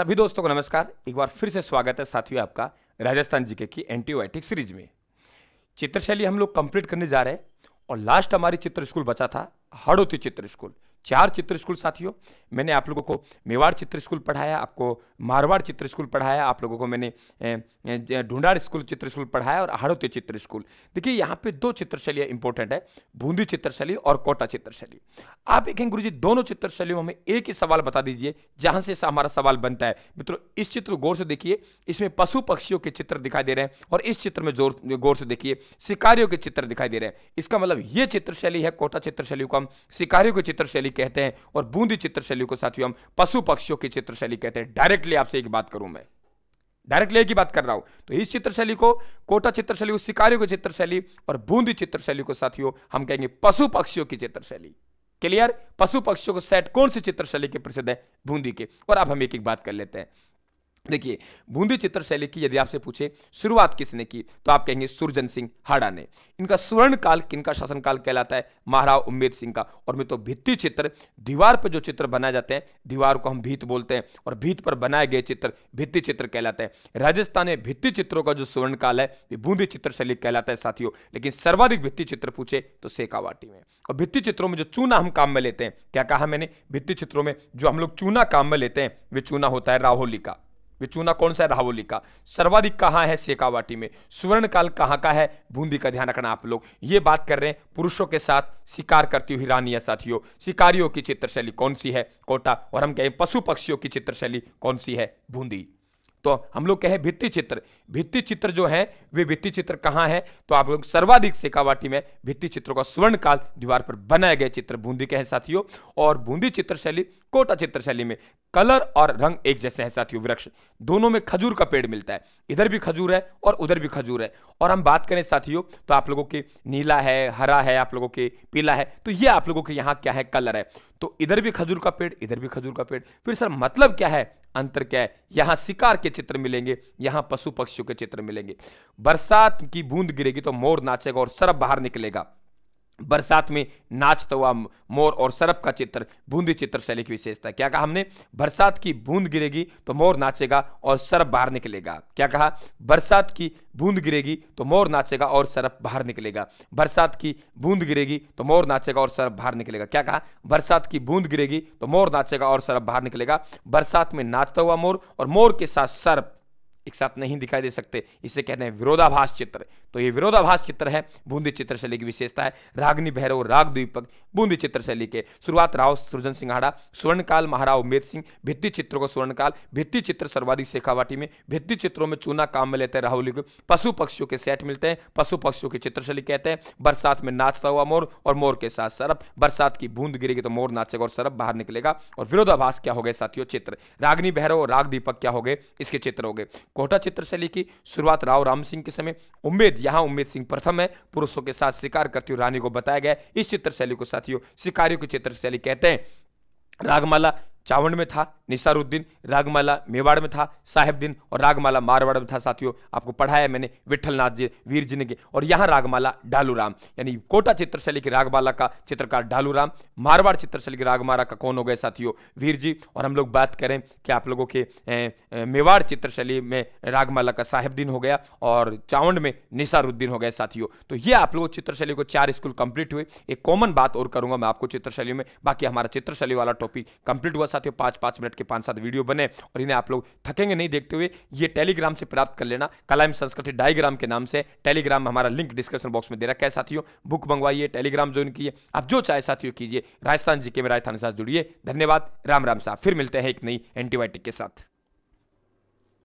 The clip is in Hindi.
सभी दोस्तों को नमस्कार एक बार फिर से स्वागत है साथियों आपका राजस्थान जीके की एंटीबायोटिक सीरीज में चित्रशैली हम लोग कंप्लीट करने जा रहे हैं और लास्ट हमारी चित्र स्कूल बचा था हड़ौती चित्र स्कूल चार चित्र स्कूल साथियों मैंने आप लोगों को मेवाड़ चित्र स्कूल पढ़ाया आपको मारवाड़ चित्र स्कूल पढ़ाया आप लोगों को मैंने ढूंढाड़ स्कूल चित्र स्कूल पढ़ाया और हाड़ोते चित्र स्कूल देखिए यहाँ पे दो चित्रशैलियाँ इंपॉर्टेंट है बूंदी चित्रशैली और कोटा चित्रशैली आप एक गुरु जी दोनों चित्रशैलियों में एक ही सवाल बता दीजिए जहाँ से हमारा सवाल बनता है मित्रों इस चित्र गौर से देखिए इसमें पशु पक्षियों के चित्र दिखाई दे रहे हैं और इस चित्र में जोर गौर से देखिए शिकारियों के चित्र दिखाई दे रहे हैं इसका मतलब ये चित्रशैली है कोटा चित्रशैली को हम शिकारियों की चित्रशैली चित्रशैली कहते हैं और बूंदी चित्रशैली को साथियों हम पशु पक्षियों की चित्रशैली कहते हैं डायरेक्टली आपसे एक बात करूं मैं डायरेक्टली एक ही बात कर रहा हूं तो इस चित्रशैली को कोटा चित्रशैली उस शिकारियों की चित्रशैली और बूंदी चित्रशैली को साथियों हम कहेंगे पशु पक्षियों की चित्रशैली क्लियर पशु पक्षियों को सेट कौन सी चित्रशैली के प्रसिद्ध है बूंदी के और अब हम एक एक बात कर लेते हैं देखिए बूंदी चित्र शैली की यदि आपसे पूछे शुरुआत किसने की तो आप कहेंगे सुरजन सिंह हाड़ा ने इनका स्वर्ण काल किनका शासनकाल कहलाता है महाराव उम्मेद सिंह का और मैं तो भित्ति चित्र दीवार पर जो चित्र बनाए जाते हैं दीवार को हम भीत बोलते हैं और भीत पर बनाए गए चित्र भित्ति चित्र कहलाते हैं राजस्थान में भित्ति चित्रों का जो स्वर्ण काल है ये बूंदी चित्र शैली कहलाता है साथियों लेकिन सर्वाधिक भित्ति चित्र पूछे तो सेकावाटी में और भित्ति चित्रों में जो चूना हम काम में लेते हैं क्या कहा मैंने भित्ति चित्रों में जो हम लोग चूना काम में लेते हैं वे चूना होता है राहोली का वे चूना कौन सा है का सर्वाधिक कहाँ है सेकावाटी में सुवर्ण काल कहाँ का है बूंदी का ध्यान रखना आप लोग ये बात कर रहे हैं पुरुषों के साथ शिकार करती हुई रानिया साथियों शिकारियों की चित्रशैली कौन सी है कोटा और हम कहें पशु पक्षियों की चित्रशैली कौन सी है बूंदी तो हम लोग कहें भित्ति चित्र भित्ति चित्र जो है वे भित्ति चित्र कहाँ है तो आप लोग सर्वाधिक सेकावाटी में भित्ति चित्रों का स्वर्ण काल दीवार पर बनाए गए चित्र बूंदी के हैं साथियों और बूंदी चित्रशैली कोटा चित्रशैली में कलर और रंग एक जैसे हैं साथियों वृक्ष दोनों में खजूर का पेड़ मिलता है इधर भी खजूर है और उधर भी खजूर है और हम बात करें साथियों तो आप लोगों के नीला है हरा है आप लोगों के पीला है तो ये आप लोगों के यहाँ क्या है कलर है तो इधर भी खजूर का पेड़ इधर भी खजूर का पेड़ फिर सर मतलब क्या है अंतर क्या है यहां शिकार के चित्र मिलेंगे यहां पशु पक्षियों के चित्र मिलेंगे बरसात की बूंद गिरेगी तो मोर नाचेगा और सरब बाहर निकलेगा बरसात में नाचता हुआ मोर और सरप का चित्र बूंदी चित्र शैली की विशेषता क्या कहा हमने बरसात की बूंद गिरेगी तो मोर नाचेगा और सरप बाहर निकलेगा क्या कहा बरसात की बूंद गिरेगी तो मोर नाचेगा और सरप बाहर निकलेगा बरसात की बूंद गिरेगी तो मोर नाचेगा और सरप बाहर निकलेगा क्या कहा बरसात की बूंद गिरेगी तो मोर नाचेगा और सरप बाहर निकलेगा बरसात में नाचता हुआ मोर और मोर के साथ सर्फ एक साथ नहीं दिखाई दे सकते इसे कहते हैं विरोधाभास चित्र तो ये विरोधाभास चित्र है बूंदी चित्र शैली की विशेषता है रागनी भैरव राग द्वीपक बूंदी चित्र शैली के शुरुआत राव सृजन सिंघाड़ा स्वर्णकाल महाराव उमेद सिंह भित्ति चित्र को स्वर्णकाल भित्ति चित्र सर्वाधिक शेखावाटी में भित्ति चित्रों में चूना काम में लेते हैं राहुल पशु पक्षियों के सेट मिलते हैं पशु पक्षियों की चित्र शैली कहते हैं बरसात में नाचता हुआ मोर और मोर के साथ सरफ बरसात की बूंद गिरेगी तो मोर नाचेगा और सरफ बाहर निकलेगा और विरोधाभास क्या हो गए साथियों चित्र रागनी भैरव और राग दीपक क्या हो गए इसके चित्र हो गए कोटा चित्र शैली की शुरुआत राव राम सिंह के समय उम्मीद यहां उम्मीद सिंह प्रथम है पुरुषों के साथ शिकार करती हुई रानी को बताया गया इस चित्रशैली को साथियों शिकारियों की चित्रशैली कहते हैं रागमाला चावंड में था निसारुद्दीन रागमाला मेवाड़ में था साहेबद्दीन और रागमाला मारवाड़ में था साथियों आपको पढ़ाया मैंने विठलनाथ जी वीर जी ने और यहाँ रागमाला राम यानी कोटा चित्रशैली के रागमाला का चित्रकार राम मारवाड़ चित्रशैली के रागमाला का कौन हो गए साथियों वीर जी और हम लोग बात करें कि आप लोगों के मेवाड़ चित्रशैली में रागमाला का साहेबद्दीन हो गया और चावंड में निसारुद्दीन हो गए साथियों तो ये आप लोगों चित्रशैली को चार स्कूल कंप्लीट हुए एक कॉमन बात और करूंगा मैं आपको चित्रशैली में बाकी हमारा चित्रशैली वाला टॉपिक कंप्लीट हुआ साथियों पाँच पाँच मिनट के पांच सात वीडियो बने और इन्हें आप लोग थकेंगे नहीं देखते हुए ये टेलीग्राम से प्राप्त कर लेना कलाइम संस्कृति डायग्राम के नाम से टेलीग्राम हमारा लिंक डिस्क्रिप्शन बॉक्स में दे रखा है साथियों बुक मंगवाइए टेलीग्राम ज्वाइन कीजिए आप जो चाहे साथियों कीजिए राजस्थान जी के में राजस्थान के साथ जुड़िए धन्यवाद राम राम साहब फिर मिलते हैं एक नई एंटीबायोटिक के साथ